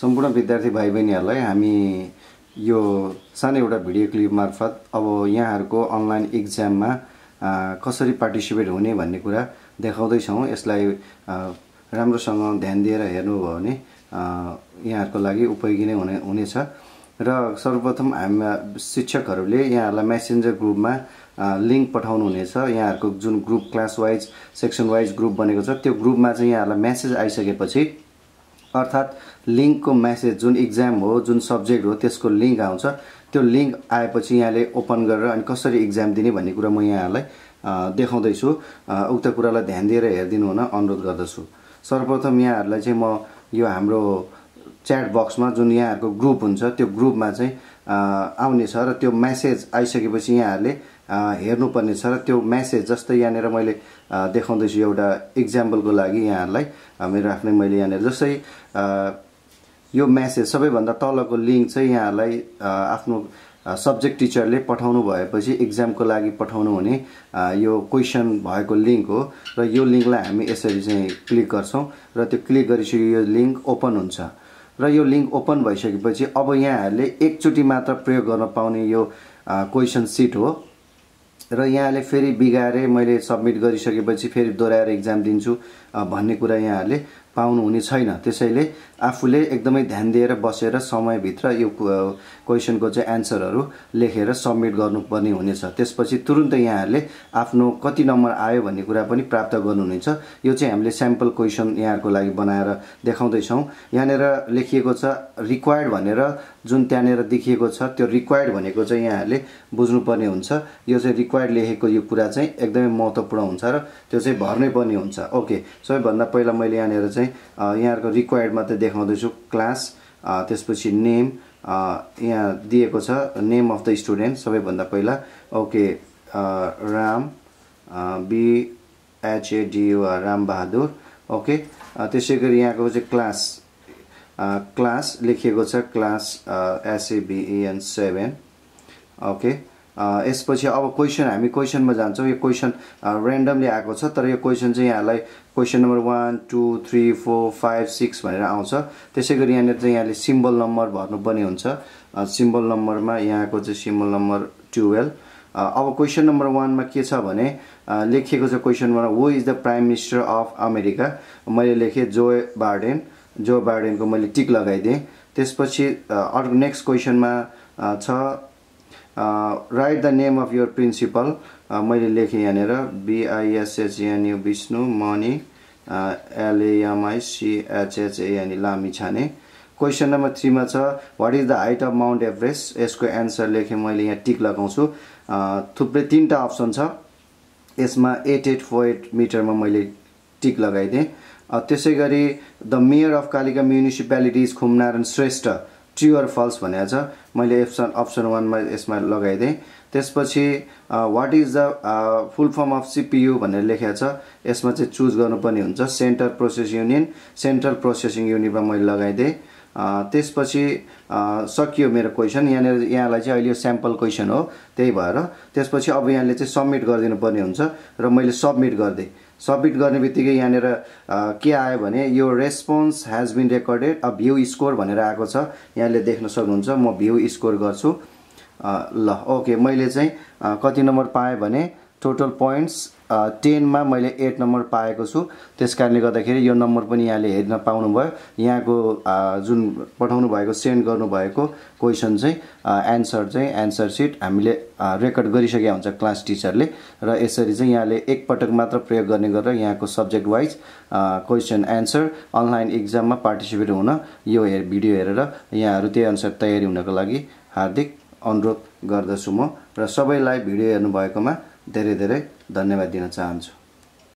सम्पूर्ण विद्यार्थी भाइ बहिनीहरूलाई हामी यो सानो एउटा भिडियो क्लिप मार्फत अब यहाँहरूको अनलाइन इक्जाममा कसरी पार्टिसिपेट हुने भन्ने कुरा देखाउँदैछौँ यसलाई राम्रोसँग ध्यान दिएर हेर्नुभयो भने यहाँहरूको लागि उपयोगी नै हुने हुनेछ र सर्वप्रथम हामी शिक्षकहरूले यहाँहरूलाई मेसेन्जर ग्रुपमा लिङ्क पठाउनु हुनेछ यहाँहरूको जुन group class wise section wise group बनेको छ त्यो ग्रुपमा चाहिँ यहाँहरूलाई म्यासेज आइसकेपछि अर्थात् लिङ्कको म्यासेज जुन इक्जाम हो जुन सब्जेक्ट हो त्यसको लिङ्क आउँछ त्यो लिङ्क आएपछि यहाँले ओपन गरेर अनि कसरी इक्जाम दिने भन्ने कुरा म यहाँहरूलाई देखाउँदैछु उक्त कुरालाई ध्यान दिएर हेरिदिनु हुन अनुरोध गर्दछु सर्वप्रथम यहाँहरूलाई चाहिँ म यो हाम्रो च्याट बक्समा जुन यहाँहरूको ग्रुप हुन्छ त्यो ग्रुपमा चाहिँ आउनेछ र त्यो म्यासेज आइसकेपछि यहाँहरूले हेर्नुपर्ने छ र त्यो म्यासेज जस्तै यहाँनिर मैले देखाउँदैछु एउटा इक्जाम्पलको लागि यहाँहरूलाई मेरो आफ्नै मैले यहाँनिर जस्तै यो म्यासेज सबैभन्दा तलको लिङ्क चाहिँ यहाँहरूलाई आफ्नो सब्जेक्ट टिचरले पठाउनु भएपछि इक्जामको लागि पठाउनु हुने यो क्वेसन भएको लिङ्क हो र यो लिङ्कलाई हामी यसरी चाहिँ क्लिक गर्छौँ र त्यो क्लिक गरिसक्यो यो लिङ्क ओपन हुन्छ र यो लिङ्क ओपन भइसकेपछि अब यहाँहरूले एकचोटि मात्र प्रयोग गर्न पाउने यो क्वेसन सिट हो र यहाँले फेरि बिगारे मैले सब्मिट गरिसकेपछि फेरि दोहोऱ्याएर इक्जाम दिन्छु भन्ने कुरा यहाँहरूले पाउनु हुने छैन त्यसैले आफूले एकदमै ध्यान दिएर बसेर समयभित्र यो क्वेसनको चाहिँ एन्सरहरू लेखेर सब्मिट गर्नुपर्ने हुनेछ त्यसपछि तुरुन्त यहाँहरूले आफ्नो कति नम्बर आयो भन्ने कुरा पनि प्राप्त गर्नुहुनेछ यो चाहिँ हामीले स्याम्पल क्वेसन यहाँहरूको लागि बनाएर देखाउँदैछौँ यहाँनिर लेखिएको छ रिक्वायर्ड भनेर जुन त्यहाँनिर देखिएको छ त्यो रिक्वायर्ड भनेको चाहिँ यहाँहरूले बुझ्नुपर्ने हुन्छ यो चाहिँ रिक्वायर्ड लेखेको यो कुरा चाहिँ एकदमै महत्त्वपूर्ण हुन्छ र त्यो चाहिँ भर्नै पर्ने हुन्छ ओके सबैभन्दा पहिला मैले यहाँनिर चाहिँ यहाँहरूको रिक्वायर्ड मात्रै देखाउँदैछु क्लास त्यसपछि नेम यहाँ दिएको छ नेम अफ द स्टुडेन्ट सबैभन्दा पहिला ओके राम राम बहादुर ओके त्यसै गरी यहाँको चाहिँ क्लास क्लास लेखिएको छ क्लास एसएबिएन सेभेन ओके यसपछि अब क्वेसन हामी क्वेसनमा जान्छौँ यो क्वेसन रेन्डमली आएको छ तर यो क्वेसन चाहिँ यहाँलाई question number one two three four five six भनेर आउँछ त्यसै गरी यहाँनिर चाहिँ यहाँले सिम्बल नम्बर भर्नुपर्ने हुन्छ सिम्बल नम्बरमा यहाँको चाहिँ सिम्बल नम्बर टुवेल्भ अब क्वेसन नम्बर वानमा के छ भने लेखिएको छ question number is the prime minister of America मैले लेखेँ जो बार्डेन जो बार्डेनको मैले टिक लगाइदिएँ त्यसपछि अर्को नेक्स्ट क्वेसनमा छ write the name of your principal मैले लेखेँ यहाँनिर बिआइएसएचएनयु विष्णु मणि एलएएमआई सिएचएचएनए लामी छाने क्वेसन नम्बर थ्रीमा छ what is the height of mount Everest यसको एन्सर लेखेँ मैले यहाँ टिक लगाउँछु थुप्रै तिनवटा अप्सन छ यसमा एट एट फोर एट मिटरमा मैले टिक लगाइदिएँ त्यसै गरी the mayor of Kalika municipality is Khumnarayan Shrestha true or false भनेको छ मैले एप्सन अप्सन वानमा यसमा लगाइदिएँ त्यसपछि what is the full form of CPU भनेर लेखेको छ यसमा चाहिँ चुज गर्नुपर्ने हुन्छ central process union central processing युनिटमा मैले लगाइदिएँ त्यसपछि सकियो मेरो क्वेसन यहाँनिर यहाँलाई चाहिँ अहिले यो स्याम्पल क्वेसन हो त्यही भएर त्यसपछि अब यहाँले चाहिँ सब्मिट गरिदिनु पर्ने हुन्छ र मैले सब्मिट गरिदिएँ सबमिट गर्ने बित्तिकै यहाँनिर के आयो भने यो response has been recorded a view score भनेर आएको छ यहाँले देख्न सक्नुहुन्छ म भ्यू स्कोर गर्छु ल ओके मैले चाहिँ कति नम्बर पाएँ भने टोटल पोइन्ट्स टेनमा मैले एट नम्बर पाएको छु त्यस कारणले गर्दाखेरि यो नम्बर पनि यहाँले हेर्न पाउनुभयो यहाँको uh, जुन पठाउनु भएको सेन्ड गर्नुभएको क्वेसन चाहिँ एन्सर uh, चाहिँ एन्सर सिट हामीले रेकर्ड uh, गरिसकेका हुन्छ क्लास टिचरले र यसरी चाहिँ यहाँले एकपटक मात्र प्रयोग गर्ने गरेर यहाँको subject wise question answer online इक्जाममा पार्टिसिपेट हुन यो हेर भिडियो हेरेर यहाँहरू त्यही अनुसार तयारी हुनको लागि हार्दिक अनुरोध गर्दछु म र सबैलाई भिडियो हेर्नु भएकोमा धेरै धेरै धन्यवाद दिन चाहन्छु